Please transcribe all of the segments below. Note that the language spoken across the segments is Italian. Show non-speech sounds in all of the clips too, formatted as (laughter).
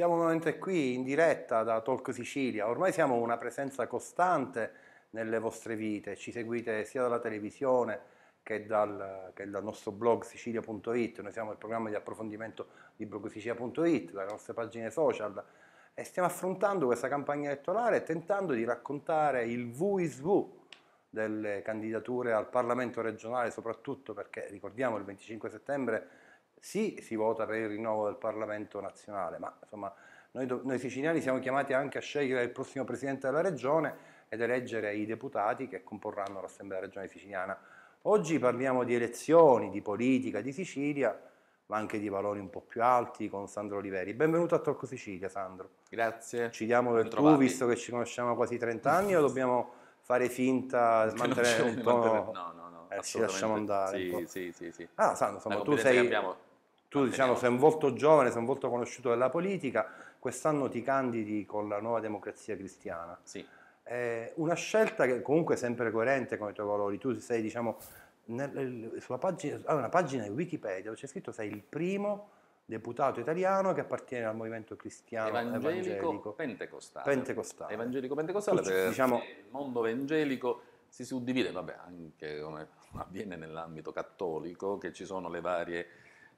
Siamo nuovamente qui in diretta da Talk Sicilia, ormai siamo una presenza costante nelle vostre vite, ci seguite sia dalla televisione che dal, che dal nostro blog sicilia.it, noi siamo il programma di approfondimento di blogsicilia.it, dalle nostre pagine social e stiamo affrontando questa campagna elettorale tentando di raccontare il VSV delle candidature al Parlamento regionale soprattutto perché ricordiamo il 25 settembre sì si vota per il rinnovo del Parlamento nazionale, ma insomma noi, noi siciliani siamo chiamati anche a scegliere il prossimo Presidente della Regione ed eleggere i deputati che comporranno l'Assemblea Regionale Siciliana. Oggi parliamo di elezioni, di politica, di Sicilia, ma anche di valori un po' più alti con Sandro Oliveri. Benvenuto a Torco Sicilia, Sandro. Grazie. Ci diamo del tu, visto che ci conosciamo quasi 30 anni, o dobbiamo fare finta, di (laughs) mantenere un tono? No, no, no. Eh, ci lasciamo andare. Sì, sì, sì, sì. Ah, Sandro, insomma, tu sei... Abbiamo tu diciamo sei un volto giovane, sei un volto conosciuto della politica, quest'anno ti candidi con la nuova democrazia cristiana. Sì. È eh, una scelta che comunque è sempre coerente con i tuoi valori. Tu sei, diciamo, nel, sulla pagina, una pagina di Wikipedia dove c'è scritto sei il primo deputato italiano che appartiene al movimento cristiano evangelico, evangelico pentecostale. pentecostale. Evangelico pentecostale perché diciamo, il mondo evangelico si suddivide, vabbè, anche come avviene nell'ambito cattolico, che ci sono le varie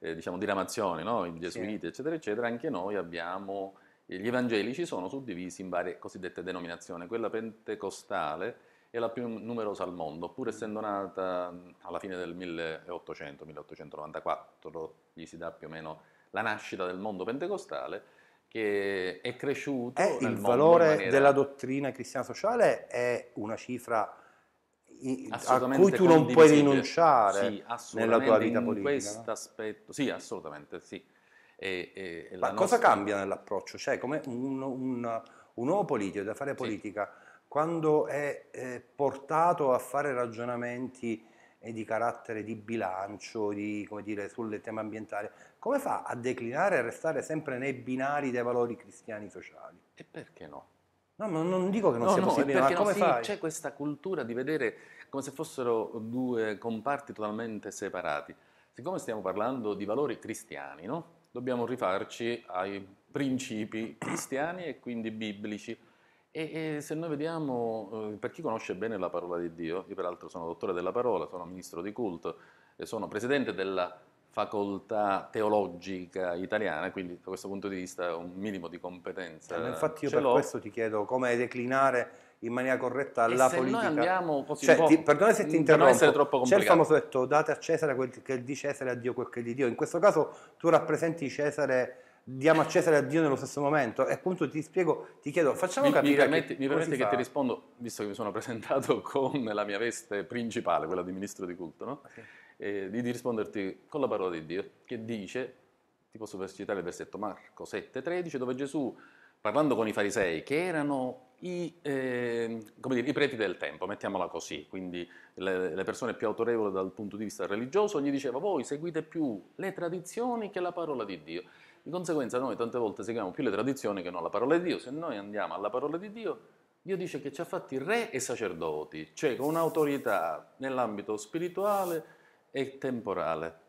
eh, diciamo, diramazioni, no? i gesuiti, sì. eccetera, eccetera, anche noi abbiamo, eh, gli evangelici sono suddivisi in varie cosiddette denominazioni, quella pentecostale è la più numerosa al mondo, pur mm. essendo nata alla fine del 1800, 1894, gli si dà più o meno la nascita del mondo pentecostale, che è cresciuto. Eh, il valore maniera... della dottrina cristiana sociale è una cifra a cui tu non puoi rinunciare sì, nella tua vita politica. questo aspetto, sì, assolutamente sì. E, e, e Ma cosa nostra... cambia nell'approccio? Cioè, come un, un, un, uomo politico da fare politica, sì. quando è, è portato a fare ragionamenti eh, di carattere di bilancio, di, come dire, sul tema ambientale, come fa a declinare e restare sempre nei binari dei valori cristiani sociali? E perché no? No, ma non dico che non no, sia no, possibile, ma come no, fai? C'è questa cultura di vedere come se fossero due comparti totalmente separati. Siccome stiamo parlando di valori cristiani, no? dobbiamo rifarci ai principi cristiani e quindi biblici. E, e se noi vediamo, eh, per chi conosce bene la parola di Dio, io peraltro sono dottore della parola, sono ministro di culto, e sono presidente della facoltà teologica italiana, quindi da questo punto di vista un minimo di competenza. Eh, infatti io per questo ti chiedo come declinare in maniera corretta e la se politica. Noi andiamo così cioè, ti, perdone se ti interrompo. C'è il famoso detto date a Cesare quel che è di Cesare a Dio quel che è di Dio. In questo caso tu rappresenti Cesare diamo a Cesare e a Dio nello stesso momento. E appunto ti spiego, ti chiedo, facciamo mi, capire. Mi permetti, che, mi permetti che ti rispondo, visto che mi sono (laughs) presentato con la mia veste principale, quella di ministro di culto, no? Okay. Ah, eh, di risponderti con la parola di Dio, che dice, ti posso citare il versetto Marco 7,13, dove Gesù, parlando con i farisei, che erano i, eh, dire, i preti del tempo, mettiamola così, quindi le, le persone più autorevoli dal punto di vista religioso, gli diceva, voi seguite più le tradizioni che la parola di Dio. Di conseguenza noi tante volte seguiamo più le tradizioni che non la parola di Dio. Se noi andiamo alla parola di Dio, Dio dice che ci ha fatti re e sacerdoti, cioè con un'autorità nell'ambito spirituale è temporale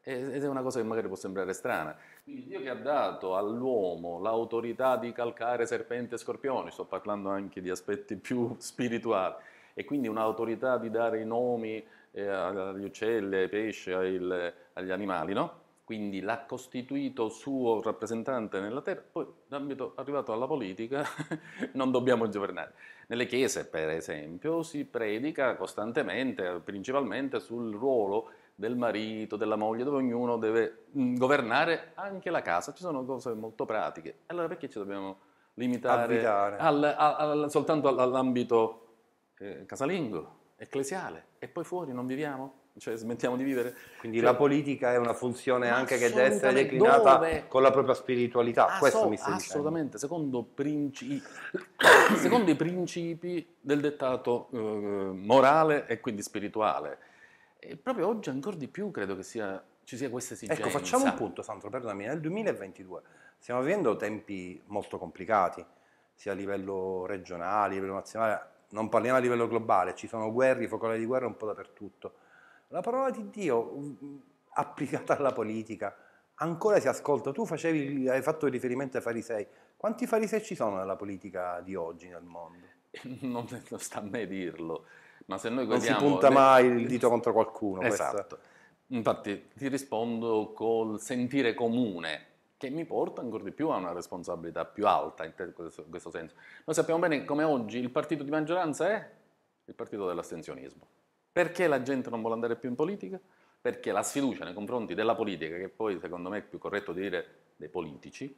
ed è una cosa che magari può sembrare strana. Quindi Dio che ha dato all'uomo l'autorità di calcare serpente e scorpioni, sto parlando anche di aspetti più (laughs) spirituali, e quindi un'autorità di dare i nomi eh, agli uccelli, ai pesci, agli animali, no? Quindi l'ha costituito suo rappresentante nella terra, poi d'ambito arrivato alla politica (laughs) non dobbiamo governare. Nelle chiese, per esempio, si predica costantemente, eh, principalmente sul ruolo del marito, della moglie, dove ognuno deve mm, governare anche la casa. Ci sono cose molto pratiche. Allora perché ci dobbiamo limitare al, al, al, soltanto all'ambito eh, casalingo, ecclesiale? E poi fuori non viviamo? cioè smettiamo di vivere. Quindi cioè, la politica è una funzione anche che deve essere declinata dove? con la propria spiritualità, Asso- ah, questo mi sembra. Assolutamente, secondo, principi, (coughs) secondo, i principi del dettato eh, morale e quindi spirituale. E proprio oggi ancora di più credo che sia, ci sia questa esigenza. Ecco, facciamo un punto, Sandro, perdonami, nel 2022 stiamo vivendo tempi molto complicati, sia a livello regionale, a livello nazionale, non parliamo a livello globale, ci sono guerre, focolai di guerra un po' dappertutto la parola di Dio mm, mm, applicata alla politica ancora si ascolta. Tu facevi, hai fatto riferimento ai farisei. Quanti farisei ci sono nella politica di oggi nel mondo? (laughs) Non, non sta a me dirlo, ma se noi guardiamo... Non si punta le... mai il dito contro qualcuno. Esatto. Questa. Infatti ti rispondo col sentire comune, che mi porta ancora di più a una responsabilità più alta in questo, in questo senso. Noi sappiamo bene come oggi il partito di maggioranza è il partito dell'astensionismo. Perché la gente non vuole andare più in politica? Perché la sfiducia nei confronti della politica, che poi secondo me è più corretto dire dei politici,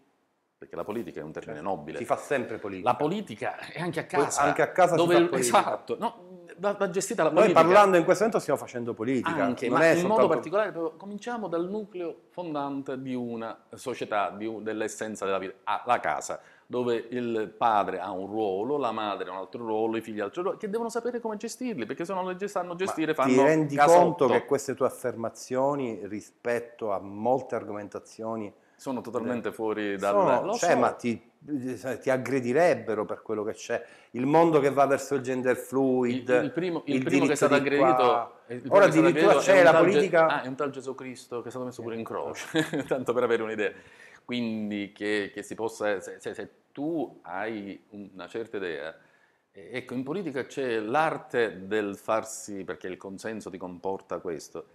perché la politica è un termine cioè, nobile. Si fa sempre politica. La politica è anche a casa. Anche a casa dove, si fa politica. Esatto, no, va, va gestita la politica. Noi parlando in questo momento stiamo facendo politica. Anche, ma in soltanto... modo particolare cominciamo dal nucleo fondante di una società, di un, dell'essenza della vita, la casa dove il padre ha un ruolo, la madre ha un altro ruolo, i figli ha un altro ruolo, che devono sapere come gestirli, perché se non li sanno gestire Ma fanno Ti rendi casotto. conto che queste tue affermazioni rispetto a molte argomentazioni sono totalmente eh, fuori dal... Sono, cioè, so. ma ti, eh, ti, aggredirebbero per quello che c'è. Il mondo che va verso il gender fluid... Il, il primo, il il primo che è stato aggredito... Qua... Ora addirittura c'è la politica... Ge... Ah, è un tal Gesù Cristo che è stato messo pure in eh, croce, (laughs) tanto per avere un'idea quindi che, che si possa, se, se, se, tu hai una certa idea, ecco, in politica c'è l'arte del farsi, perché il consenso ti comporta questo,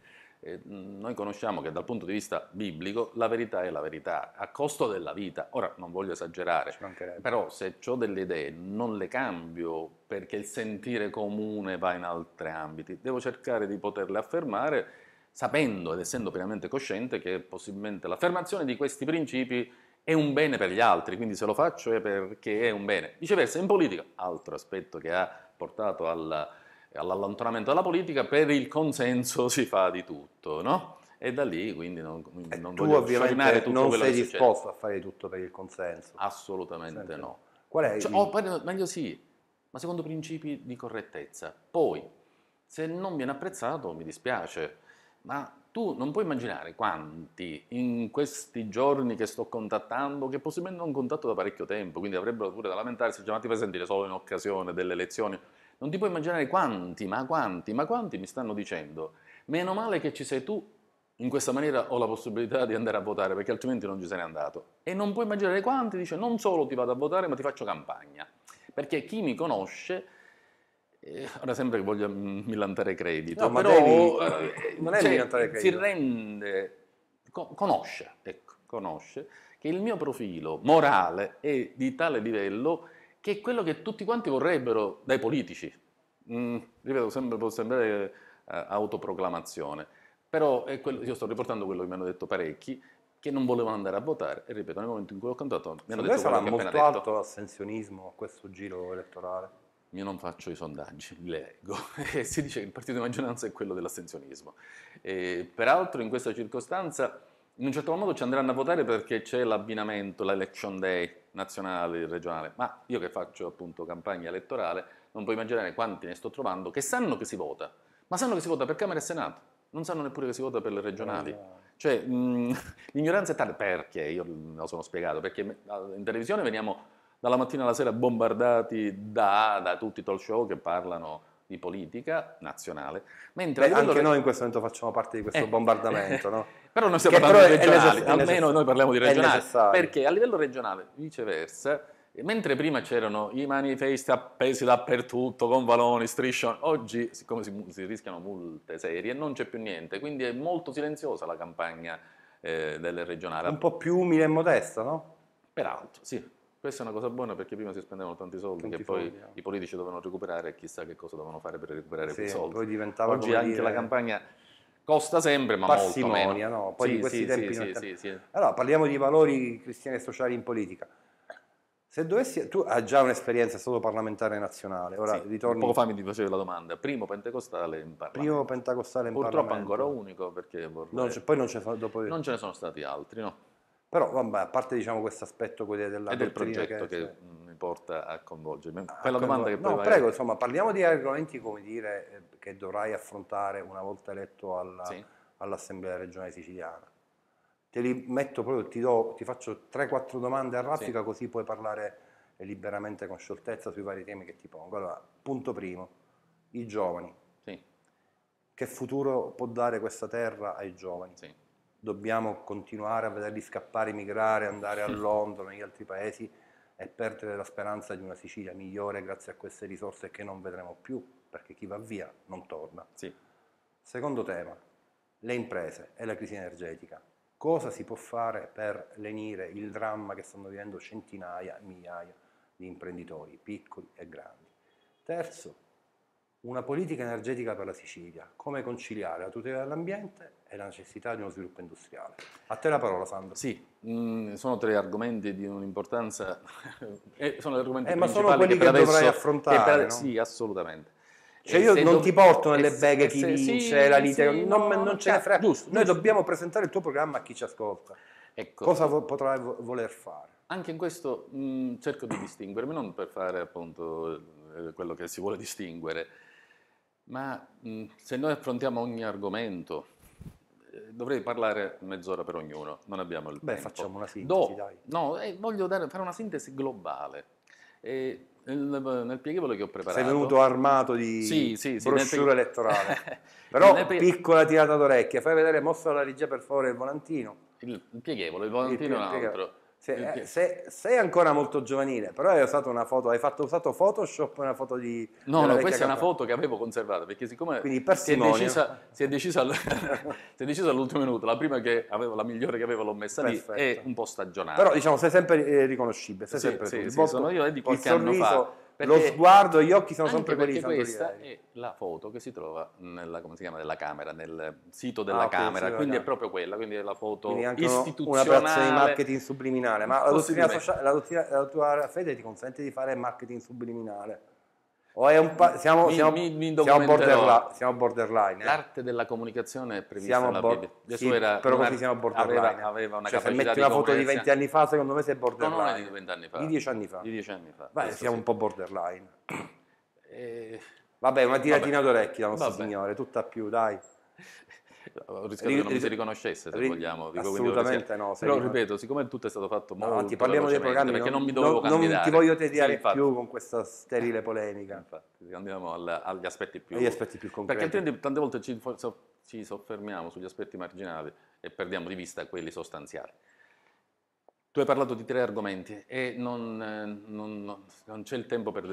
eh, noi conosciamo che dal punto di vista biblico la verità è la verità, a costo della vita. Ora non voglio esagerare, però se ho delle idee non le cambio perché il sentire comune va in altri ambiti, devo cercare di poterle affermare sapendo ed essendo pienamente cosciente che possibilmente l'affermazione di questi principi è un bene per gli altri, quindi se lo faccio è perché è un bene. Viceversa, in politica, altro aspetto che ha portato al, all'allontanamento dalla politica, per il consenso (laughs) si fa di tutto, no? E da lì quindi non, non eh, tu ovviamente non sei disposto a fare tutto per il consenso. Assolutamente Sempre. no. Qual è cioè, il... oh, meglio sì, ma secondo principi di correttezza. Poi, se non viene apprezzato, mi dispiace ma tu non puoi immaginare quanti in questi giorni che sto contattando, che possibilmente non contatto da parecchio tempo, quindi avrebbero pure da lamentarsi, chiamati cioè, per sentire solo in occasione delle elezioni, non ti puoi immaginare quanti, ma quanti, ma quanti mi stanno dicendo, meno male che ci sei tu, in questa maniera ho la possibilità di andare a votare, perché altrimenti non ci sarei andato. E non puoi immaginare quanti dice, non solo ti vado a votare, ma ti faccio campagna. Perché chi mi conosce eh, ora sembra che voglia mm, millantare credito, no, ma però devi, eh, non è cioè, millantare credito. Si rende, conosce, ecco, conosce che il mio profilo morale è di tale livello che è quello che tutti quanti vorrebbero dai politici. Mm, ripeto, sempre, può sembrare eh, autoproclamazione, però quello, io sto riportando quello che mi hanno detto parecchi, che non volevano andare a votare e ripeto nel momento in cui ho cantato mi hanno Secondo detto sarà molto alto l'assenzionismo a questo giro elettorale io non faccio i sondaggi, li leggo, (laughs) e si dice che il partito di maggioranza è quello dell'astensionismo. peraltro in questa circostanza in un certo modo ci andranno a votare perché c'è l'abbinamento, l'election day nazionale e regionale, ma io che faccio appunto campagna elettorale non puoi immaginare quanti ne sto trovando che sanno che si vota, ma sanno che si vota per Camera e Senato, non sanno neppure che si vota per le regionali. Eh, cioè, mh, mm, (laughs) l'ignoranza è tale perché, io me lo sono spiegato, perché in televisione veniamo dalla mattina alla sera bombardati da, da tutti i talk show che parlano di politica nazionale. Mentre Beh, anche noi in questo momento facciamo parte di questo eh, bombardamento, no? (laughs) Però noi stiamo che parlando di regionali, almeno noi parliamo di regionali, perché a livello regionale, viceversa, mentre prima c'erano i manifesti appesi dappertutto, con valoni, striscioni, oggi, siccome si, si, rischiano multe serie, non c'è più niente, quindi è molto silenziosa la campagna eh, del regionale. Un po' più umile e modesta, no? Peraltro, sì, questa è una cosa buona perché prima si spendevano tanti soldi tanti che poi fondi, i eh. politici dovevano recuperare e chissà che cosa dovevano fare per recuperare sì, quei soldi. Oggi anche dire... la campagna costa sempre ma molto meno. No? Poi sì, in questi sì, tempi sì, non... sì, sì, Allora parliamo di valori cristiani e sociali in politica. Se dovessi, tu hai già un'esperienza, è stato parlamentare nazionale. Ora sì, ritorni... Poco fa mi facevi la domanda, primo pentecostale in Parlamento. Primo pentecostale in Purtroppo Parlamento. ancora unico perché vorrei... no, poi non, dopo... non ce ne sono stati altri, no? Però vabbè, a parte diciamo questo aspetto della e del progetto che, che mi porta a coinvolgermi. Quella domanda che poi No, prego, insomma, parliamo di argomenti come dire eh, che dovrai affrontare una volta eletto alla, sì. all'Assemblea regionale siciliana. Te li metto proprio, ti, do, ti faccio 3-4 domande a raffica sì. così puoi parlare eh, liberamente con scioltezza sui vari temi che ti pongo. Allora, punto primo, i giovani. Sì. Che futuro può dare questa terra ai giovani? Sì dobbiamo continuare a vederli scappare, migrare, andare a Londra, negli altri paesi e perdere la speranza di una Sicilia migliore grazie a queste risorse che non vedremo più, perché chi va via non torna. Sì. Secondo tema, le imprese e la crisi energetica. Cosa si può fare per lenire il dramma che stanno vivendo centinaia, e migliaia di imprenditori, piccoli e grandi? Terzo, una politica energetica per la Sicilia, come conciliare la tutela dell'ambiente e la necessità di uno sviluppo industriale. A te la parola Sandro. Sì, mh, mm, sono tre argomenti di un'importanza, (laughs) eh, sono argomenti eh, ma sono quelli che, che dovrai affrontare. Per, no? Sì, assolutamente. Cioè io non ti porto nelle beghe chi vince sì, la lite, sì, non, no, non ce ne certo, frega. Giusto, Noi giusto. dobbiamo presentare il tuo programma a chi ci ascolta. Ecco. Cosa vo- potrai vo- voler fare? Anche in questo mh, mm, cerco di distinguermi, non per fare appunto eh, quello che si vuole distinguere, ma mm, se noi affrontiamo ogni argomento, eh, dovrei parlare mezz'ora per ognuno, non abbiamo il Beh, tempo. facciamo una sintesi, Do, dai. No, eh, voglio dare, fare una sintesi globale. Eh, nel, nel, pieghevole che ho preparato... Sei venuto armato di sì, sì, sì brochure elettorale. (laughs) Però pe... piccola tirata d'orecchia, fai vedere, mostra la regia per favore il volantino. Il, il pieghevole, il volantino il è un altro. Se, eh, se, sei ancora molto giovanile, però hai usato una foto, hai fatto, usato Photoshop una foto di... No, no, questa è una foto che avevo conservata, perché siccome Quindi si, è decisa, (laughs) si, è decisa, all'ultimo minuto, la prima che avevo, la migliore che avevo l'ho messa Perfetto. lì, è un po' stagionata. Però diciamo, sei sempre eh, riconoscibile, sei sì, sempre sì, Sì, sono io, è di qualche anno fa perché, lo sguardo, gli occhi sono sempre quelli di Santo questa Ieri. è la foto che si trova nella, si chiama, nella camera, nel sito della ah, Camera, okay, quindi è proprio quella, quindi è la foto quindi anche istituzionale. un'operazione di marketing subliminale, ma la dottrina, la, dottrina, la tua fede ti consente di fare marketing subliminale. O è un pa- siamo, mi, siamo, mi, mi siamo, borderla- siamo borderline. Eh? L'arte della comunicazione è prevista siamo bo- Bibbia. sì, era però così siamo borderline. Aveva, aveva una cioè, se metti una foto di 20 anni fa, secondo me sei borderline. No, non è di 20 anni fa. Di 10 anni fa. Di 10 anni fa. Beh, siamo sì. un po' borderline. Eh, vabbè, una tiratina vabbè. d'orecchia, nostro vabbè. signore, tutta più, dai ho rischiato Ri, che non mi si riconoscesse se vogliamo dico, assolutamente no però ripeto siccome tutto è stato fatto molto no, ti parliamo dei programmi perché non, non mi dovevo non, non ti voglio tediare sì, più con questa sterile (laughs) polemica infatti andiamo alla, agli aspetti più agli aspetti più concreti perché altrimenti tante volte ci, ci soffermiamo sugli aspetti marginali e perdiamo di vista quelli sostanziali tu hai parlato di tre argomenti e non, eh, non, non c'è il tempo per,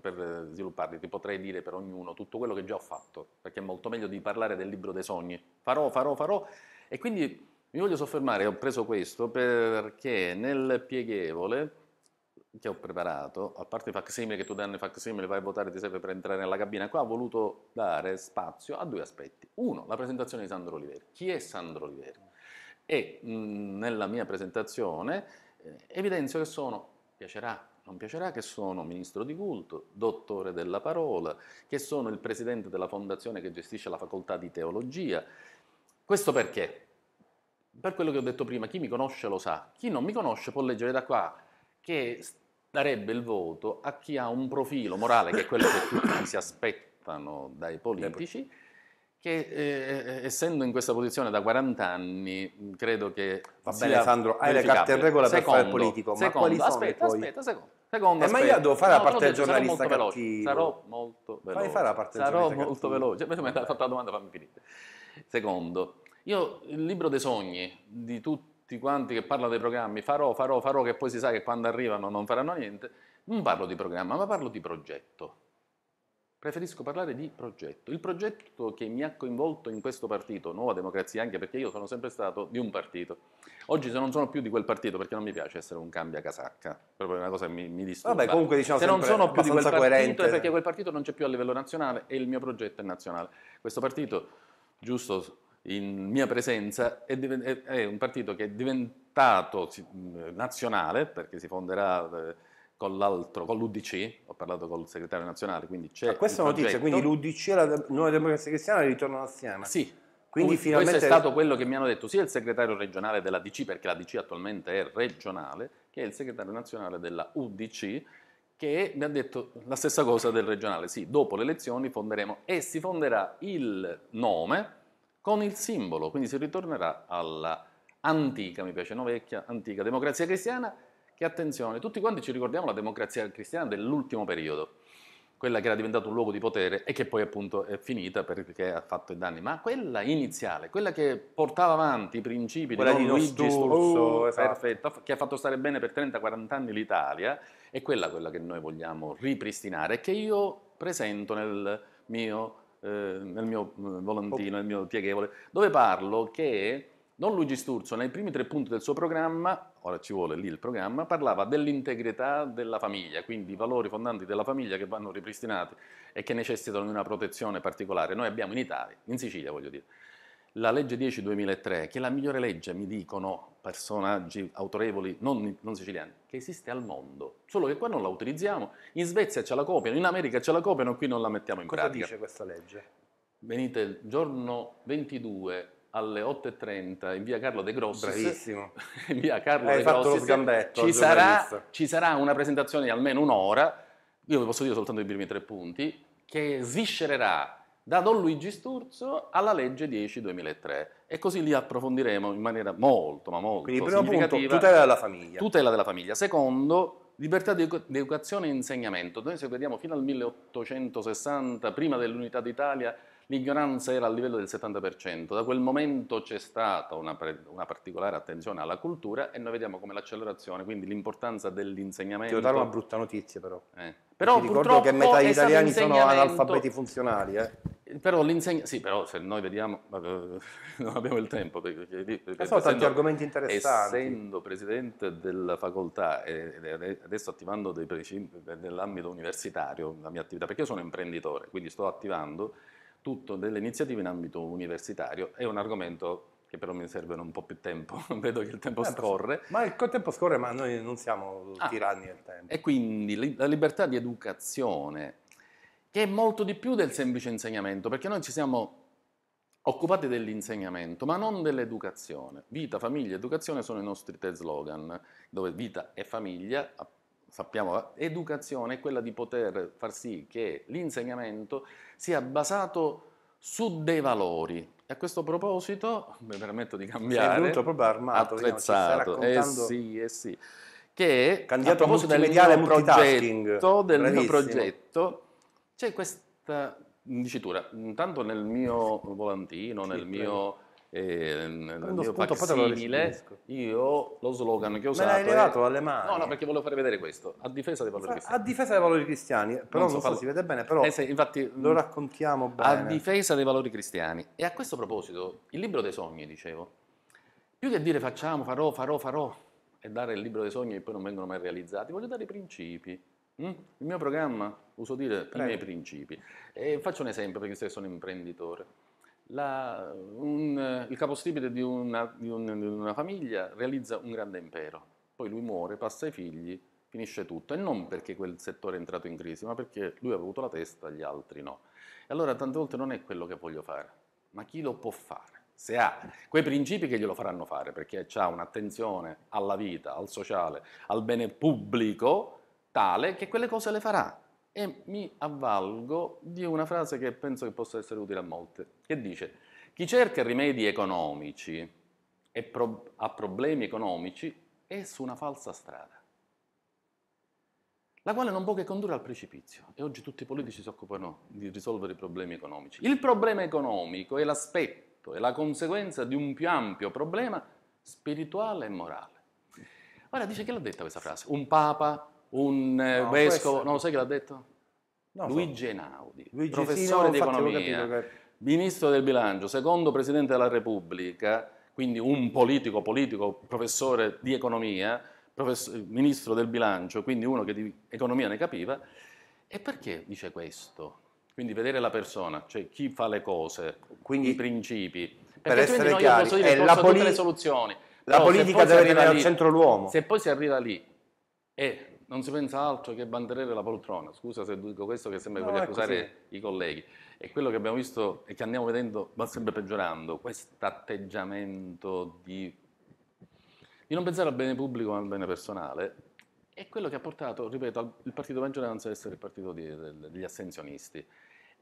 per, eh, svilupparli, ti potrei dire per ognuno tutto quello che già ho fatto, perché è molto meglio di parlare del libro dei sogni. Farò, farò, farò e quindi mi voglio soffermare, ho preso questo perché nel pieghevole che ho preparato, a parte i facsimili che tu danno i facsimili, vai a votare, ti serve per entrare nella cabina, qua ho voluto dare spazio a due aspetti. Uno, la presentazione di Sandro Oliveri. Chi è Sandro Oliveri? e mh, mm, nella mia presentazione eh, evidenzio che sono, piacerà, non piacerà, che sono ministro di culto, dottore della parola, che sono il presidente della fondazione che gestisce la facoltà di teologia. Questo perché? Per quello che ho detto prima, chi mi conosce lo sa, chi non mi conosce può leggere da qua che darebbe il voto a chi ha un profilo morale che è quello che tutti si aspettano dai politici che eh, eh, eh, essendo in questa posizione da 40 anni, mm, credo che Va bene Sandro, hai le carte in regola secondo, per fare politico, ma quali aspetta, sono aspetta, secondo, secondo eh, aspetta. ma io devo fare no, la parte detto, giornalista sarò molto cattivo. Veloce, sarò molto veloce. Fai fare la parte sarò molto veloce. Mi hai fatto la domanda, fammi finire. Secondo, io il libro dei sogni di tutti quanti che parlano dei programmi, farò, farò, farò, che poi si sa che quando arrivano non faranno niente, non parlo di programma, ma parlo di progetto Preferisco parlare di progetto. Il progetto che mi ha coinvolto in questo partito, Nuova Democrazia, anche perché io sono sempre stato di un partito. Oggi se non sono più di quel partito, perché non mi piace essere un cambia casacca, proprio una cosa che mi, mi disturba. Vabbè, comunque diciamo se non sono più di quel partito coerente. è perché quel partito non c'è più a livello nazionale e il mio progetto è nazionale. Questo partito, giusto in mia presenza, è, è un partito che è diventato nazionale, perché si fonderà eh, con l'altro, con l'UDC, ho parlato col segretario nazionale, quindi c'è... Ma ah, questa è una quindi l'UDC e la Nuova Democrazia Cristiana ritornano assieme. Sì. Quindi U- finalmente... Questo è stato quello che mi hanno detto sia il segretario regionale della DC, perché la DC attualmente è regionale, che è il segretario nazionale della UDC, che mi ha detto la stessa cosa del regionale. Sì, dopo le elezioni fonderemo e si fonderà il nome con il simbolo, quindi si ritornerà alla antica, mi piace, no vecchia, antica democrazia cristiana che attenzione, tutti quanti ci ricordiamo la democrazia cristiana dell'ultimo periodo, quella che era diventata un luogo di potere e che poi appunto è finita perché ha fatto i danni, ma quella iniziale, quella che portava avanti i principi quella di, di Luigi Sturzo, oh, esatto. che ha fatto stare bene per 30-40 anni l'Italia, è quella, quella che noi vogliamo ripristinare e che io presento nel mio, eh, nel mio eh, volantino, nel mio pieghevole, dove parlo che Don Luigi Sturzo, nei primi tre punti del suo programma, ora ci vuole lì il programma, parlava dell'integrità della famiglia, quindi i valori fondanti della famiglia che vanno ripristinati e che necessitano di una protezione particolare. Noi abbiamo in Italia, in Sicilia voglio dire, la legge 10-2003, che è la migliore legge, mi dicono personaggi autorevoli non, non siciliani, che esiste al mondo, solo che qua non la utilizziamo, in Svezia ce la copiano, in America ce la copiano, qui non la mettiamo in Cosa pratica. Cosa dice questa legge? Venite il giorno 22 alle 8.30 in via Carlo De Grossi. Bravissimo. (laughs) In via Carlo Hai De fatto Grossi. lo sgambetto. Ci sarà, ci sarà, una presentazione di almeno un'ora, io vi posso dire soltanto i primi tre punti, che sviscererà da Don Luigi Sturzo alla legge 10-2003 e così li approfondiremo in maniera molto ma molto Quindi, primo punto, tutela della famiglia. Tutela della famiglia. Secondo, Libertà di, educazione e insegnamento. Noi se vediamo fino al 1860, prima dell'Unità d'Italia, l'ignoranza era a livello del 70%. Da quel momento c'è stata una, una, particolare attenzione alla cultura e noi vediamo come l'accelerazione, quindi l'importanza dell'insegnamento... Devo dare una brutta notizia però. Eh. Però Ti ricordo che metà degli italiani sono analfabeti funzionali. Eh. eh però l'insegnamento, sì, però se noi vediamo, eh, (laughs) non abbiamo il tempo. Perché, perché, sono essendo, tanti argomenti interessanti. Essendo presidente della facoltà e adesso attivando dei principi nell'ambito universitario, la mia attività, perché io sono imprenditore, quindi sto attivando tutto delle iniziative in ambito universitario. È un argomento che però mi serve un po' più tempo, (laughs) vedo che il tempo eh, scorre. Ma il tempo scorre, ma noi non siamo ah, tiranni del tempo. E quindi la libertà di educazione, che è molto di più del semplice insegnamento, perché noi ci siamo occupati dell'insegnamento, ma non dell'educazione. Vita, famiglia, educazione sono i nostri tre slogan, dove vita e famiglia, appunto, sappiamo, educazione è quella di poter far sì che l'insegnamento sia basato su dei valori. E a questo proposito, mi permetto di cambiare... è venuto proprio armato, attrezzato, eh sì, eh sì. Che Candidato a proposito del mio progetto, del mio progetto, c'è questa dicitura, intanto nel mio volantino, sì, nel prego. mio eh, Prendo mio io lo slogan che ho usato. Me l'hai levato dalle mani. No, no, perché volevo fare vedere questo. A difesa dei valori cristiani. A difesa dei valori cristiani, eh, però non, so, non so si vede bene, però eh, se, infatti, mm, lo raccontiamo bene. A difesa dei valori cristiani. E a questo proposito, il libro dei sogni, dicevo, più che dire facciamo, farò, farò, farò, e dare il libro dei sogni che poi non vengono mai realizzati, voglio dare i principi. Mm? Il mio programma, uso dire, Prego. i miei principi. E faccio un esempio perché se sono imprenditore la, un, eh, il capostipite di una, di, un, di una famiglia realizza un grande impero, poi lui muore, passa ai figli, finisce tutto e non perché quel settore è entrato in crisi, ma perché lui ha avuto la testa, gli altri no. E allora tante volte non è quello che voglio fare, ma chi lo può fare? Se ha quei principi che glielo faranno fare, perché ha un'attenzione alla vita, al sociale, al bene pubblico, tale che quelle cose le farà e mi avvalgo di una frase che penso che possa essere utile a molte, che dice chi cerca rimedi economici e pro- a problemi economici è su una falsa strada, la quale non può che condurre al precipizio. E oggi tutti i politici si occupano di risolvere i problemi economici. Il problema economico è l'aspetto, è la conseguenza di un più ampio problema spirituale e morale. Ora dice che l'ha detta questa frase? Un papa un eh, no, vescovo, no, sai che l'ha detto? No, Luigi Enaudi, Luigi, professore di economia, che... ministro del bilancio, secondo presidente della Repubblica, quindi un politico, politico, professore di economia, professor, ministro del bilancio, quindi uno che di economia ne capiva. E perché dice questo? Quindi vedere la persona, cioè chi fa le cose, quindi, i principi. Perché per essere no, chiari, posso dire, è posso la, poli- le soluzioni. la Però politica deve arrivare al centro l'uomo. Se poi si arriva lì e non si pensa altro che banderere la poltrona. Scusa se dico questo che sembra no, voglia accusare così. i colleghi. E quello che abbiamo visto e che andiamo vedendo va sempre peggiorando, questo atteggiamento di, di, non pensare al bene pubblico ma al bene personale, è quello che ha portato, ripeto, il partito maggioranza ad essere il partito di, degli assenzionisti.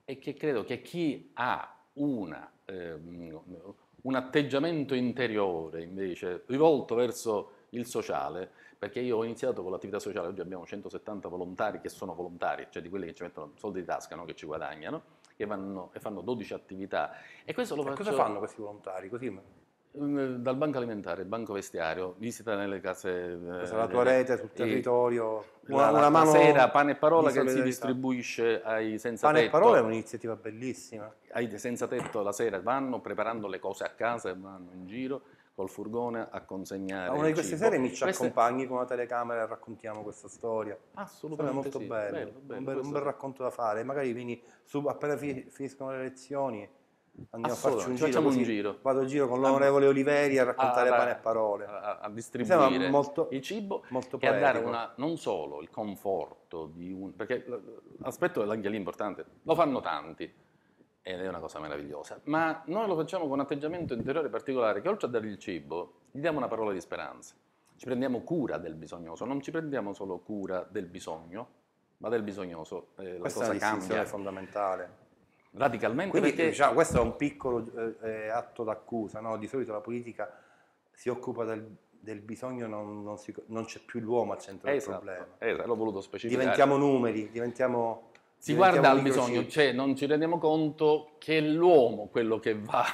E che credo che chi ha una, eh, un atteggiamento interiore invece rivolto verso il sociale, perché io ho iniziato con l'attività sociale, oggi abbiamo 170 volontari che sono volontari, cioè di quelli che ci mettono soldi di tasca, no? che ci guadagnano, che vanno e fanno 12 attività. E questo lo faccio... cosa fanno questi volontari? Così mm, dal banco alimentare, banco vestiario, visita nelle case. Questa eh, la tua rete sul territorio. Una, una, mano sera, pane e parola che si distribuisce ai senza pane tetto. Pane e parola è un'iniziativa bellissima. Ai senza tetto la sera vanno preparando le cose a casa, vanno in giro col furgone a consegnare. Ma una di queste sere mi ci queste... accompagni con una telecamera e raccontiamo questa storia. Assolutamente. Sarà molto sì. bello, bello, bello un, bel, un, bel, racconto da fare. Magari vieni sub, appena fi, finiscono le lezioni. Andiamo a farci un giro, un giro, Vado in giro con ah, l'onorevole Oliveri a ah, raccontare ah, a, pane a parole. A, a distribuire molto, il cibo molto e a dare una, non solo il conforto di un... Perché l'aspetto è anche lì importante, lo fanno tanti ed è una cosa meravigliosa, ma noi lo facciamo con un atteggiamento interiore particolare che oltre a dargli il cibo, gli diamo una parola di speranza, ci prendiamo cura del bisognoso, non ci prendiamo solo cura del bisogno, ma del bisognoso, eh, la cosa cambia. è fondamentale. Radicalmente Quindi, perché... Diciamo, questo è un piccolo eh, eh, atto d'accusa, no? di solito la politica si occupa del, del bisogno non, non, si, non, c'è più l'uomo al centro esatto, del problema. Esatto, l'ho voluto specificare. Diventiamo numeri, diventiamo si guarda al bisogno, cioè non ci rendiamo conto che è l'uomo quello che va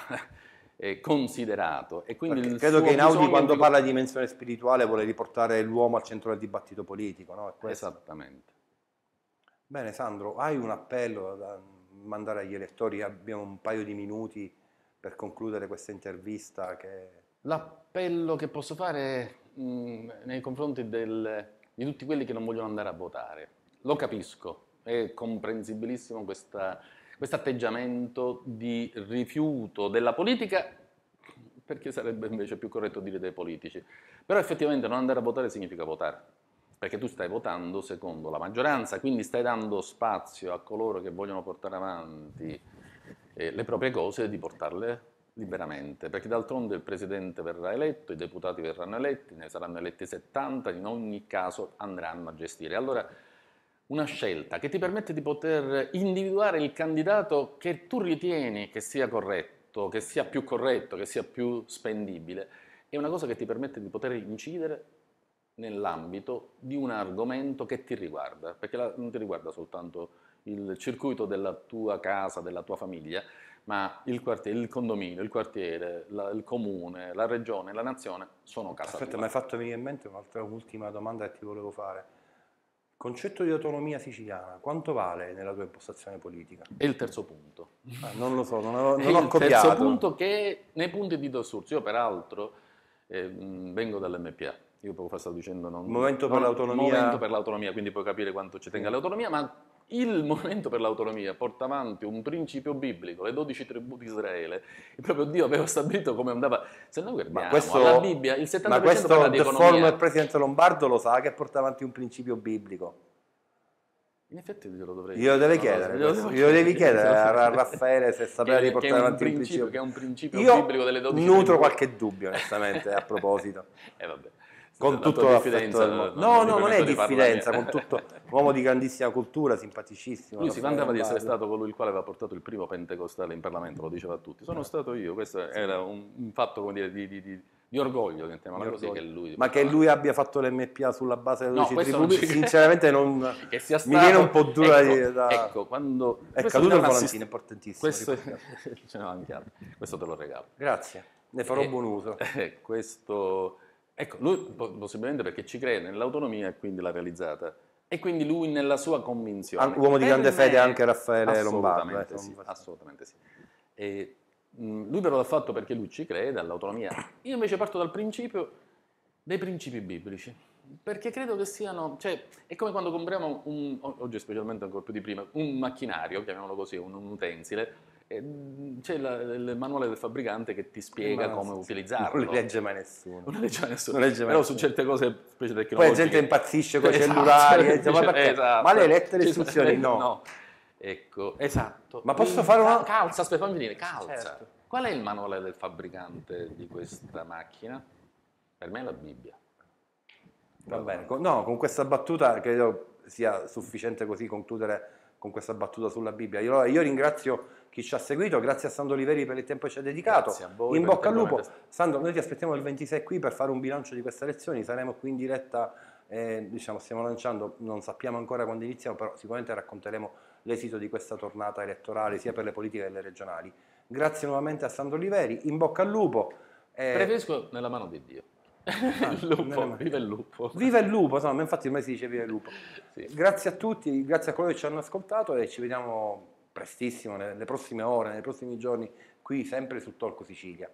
(laughs) considerato. E quindi il credo che in Audi quando parla di dimensione spirituale vuole riportare l'uomo al centro del dibattito politico, no? Esattamente. Bene Sandro, hai un appello da mandare agli elettori? Abbiamo un paio di minuti per concludere questa intervista. Che... L'appello che posso fare mh, mm, nei confronti del, di tutti quelli che non vogliono andare a votare, lo capisco, è comprensibilissimo questo atteggiamento di rifiuto della politica, perché sarebbe invece più corretto dire dei politici. Però effettivamente non andare a votare significa votare, perché tu stai votando secondo la maggioranza, quindi stai dando spazio a coloro che vogliono portare avanti eh, le proprie cose e di portarle liberamente, perché d'altronde il presidente verrà eletto, i deputati verranno eletti, ne saranno eletti 70, in ogni caso andranno a gestire. Allora una scelta che ti permette di poter individuare il candidato che tu ritieni che sia corretto, che sia più corretto, che sia più spendibile, è una cosa che ti permette di poter incidere nell'ambito di un argomento che ti riguarda, perché la, non ti riguarda soltanto il circuito della tua casa, della tua famiglia, ma il, quartiere, il condominio, il quartiere, la, il comune, la regione, la nazione sono casa Aspetta, tua. mi hai fatto venire in mente un'altra ultima domanda che ti volevo fare. Concetto di autonomia siciliana, quanto vale nella tua impostazione politica? È il terzo punto. Ah, non lo so, non, ho, non ho copiato. Il terzo punto che nei punti di Dossurs, io peraltro eh, vengo dall'MPA, io poco fa stavo dicendo non, Movimento per l'autonomia. Movimento per l'autonomia, quindi puoi capire quanto ci tenga l'autonomia, ma il momento per l'autonomia porta avanti un principio biblico, le 12 tribù di Israele, e proprio Dio aveva stabilito come andava. Se noi guardiamo ma questo, la Bibbia, il 70% ma questo parla di economia. presidente Lombardo lo sa che porta avanti un principio biblico. In effetti glielo dovrei glielo deve no, chiedere, no, glielo glielo devi chiedere a (laughs) Raffaele se sapeva di portare avanti un principio, principio. Che è un principio Io biblico delle 12 Io nutro qualche dubbio, onestamente, a (laughs) proposito. eh vabbè con esatto, la tutto l'affetto del mondo. No, no, non è diffidenza, con tutto uomo di grandissima cultura, simpaticissimo. Lui si vantava di essere stato colui il quale aveva portato il primo pentecostale in Parlamento, lo diceva a tutti. Sono no. stato io, questo sì. era un, un fatto, come dire, di, di, di di orgoglio, chiamiamola così, che lui... Ma che lui abbia fatto l'MPA sulla base delle no, 12 tribù, non... sinceramente non... (laughs) che sia stato... mi viene un po' dura ecco, Da... Ecco, quando... È caduto il volantino, è importantissimo. Questo... (laughs) ce n'ho anche altro, questo te lo regalo. Grazie, ne farò e... buon uso. (laughs) questo Ecco, lui possibilmente perché ci crede nell'autonomia e quindi l'ha realizzata. E quindi lui nella sua convinzione. An- uomo di grande fede anche Raffaele Lombardo. Eh, sì, assolutamente sì. E, mh, lui però l'ha fatto perché lui ci crede all'autonomia. Io invece parto dal principio, dei principi biblici perché credo che siano, cioè, è come quando compriamo un, oggi specialmente ancora più di prima, un macchinario, chiamiamolo così, un, un utensile, c'è la, il manuale del fabbricante che ti spiega non come utilizzarlo. Non lo legge mai nessuno. Non legge mai nessuno. Legge mai Però nessuno. su certe cose, specie tecnologiche... Poi la gente impazzisce con i esatto, cellulari, dice, esatto, ma, esatto. ma le lette le istruzioni? No. no. Ecco, esatto. Ma posso fare una... Calza, aspetta, fammi finire, calza. Certo. Qual è il manuale del fabbricante di questa macchina? Per me è la Bibbia. Va bene, no, con questa battuta credo sia sufficiente così concludere con questa battuta sulla Bibbia. Io, io, ringrazio chi ci ha seguito, grazie a Sandro Oliveri per il tempo che ci ha dedicato. Grazie a voi. in bocca al lupo. Questa... Sandro, noi ti aspettiamo il 26 qui per fare un bilancio di queste elezioni, saremo qui in diretta, eh, diciamo, stiamo lanciando, non sappiamo ancora quando iniziamo, però sicuramente racconteremo l'esito di questa tornata elettorale, sia per le politiche che le regionali. Grazie nuovamente a Sandro Oliveri, in bocca al lupo. Eh... Preferisco nella mano di Dio. (laughs) il lupo, viva il lupo. Viva il lupo, insomma, infatti ormai si dice viva il lupo. Sì. Grazie a tutti, grazie a coloro che ci hanno ascoltato e ci vediamo prestissimo, nelle prossime ore, nei prossimi giorni, qui sempre su Tolco Sicilia.